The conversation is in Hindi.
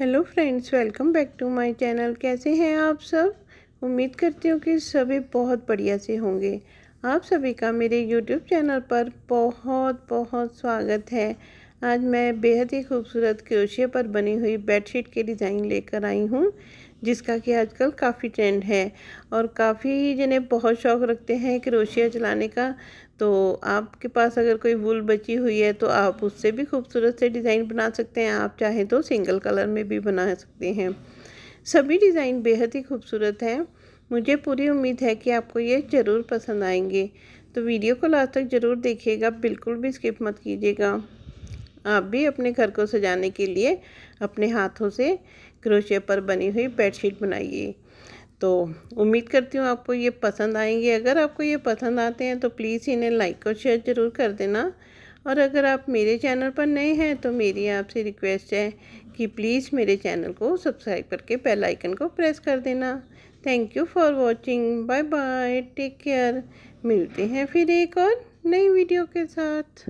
hello friends welcome back to my channel कैसे हैं आप सब उम्मीद करती हूँ कि सभी बहुत बढ़िया से होंगे आप सभी का मेरे यूट्यूब चैनल पर बहुत बहुत स्वागत है आज मैं बेहद ही खूबसूरत क्रोशिया पर बनी हुई बेडशीट के डिज़ाइन लेकर आई हूँ जिसका कि आजकल काफ़ी ट्रेंड है और काफ़ी जने बहुत शौक़ रखते हैं क्रोशिया चलाने का तो आपके पास अगर कोई वुल बची हुई है तो आप उससे भी खूबसूरत से डिज़ाइन बना सकते हैं आप चाहें तो सिंगल कलर में भी बना सकते हैं सभी डिज़ाइन बेहद ही खूबसूरत हैं मुझे पूरी उम्मीद है कि आपको ये ज़रूर पसंद आएंगे तो वीडियो को लास्ट तक ज़रूर देखिएगा बिल्कुल भी स्किप मत कीजिएगा आप भी अपने घर को सजाने के लिए अपने हाथों से क्रोशिया पर बनी हुई बेडशीट बनाइए तो उम्मीद करती हूँ आपको ये पसंद आएंगे अगर आपको ये पसंद आते हैं तो प्लीज़ इन्हें लाइक और शेयर ज़रूर कर देना और अगर आप मेरे चैनल पर नए हैं तो मेरी आपसे रिक्वेस्ट है कि प्लीज़ मेरे चैनल को सब्सक्राइब करके बेल आइकन को प्रेस कर देना thank you for watching bye bye take care मिलते हैं फिर एक और नई वीडियो के साथ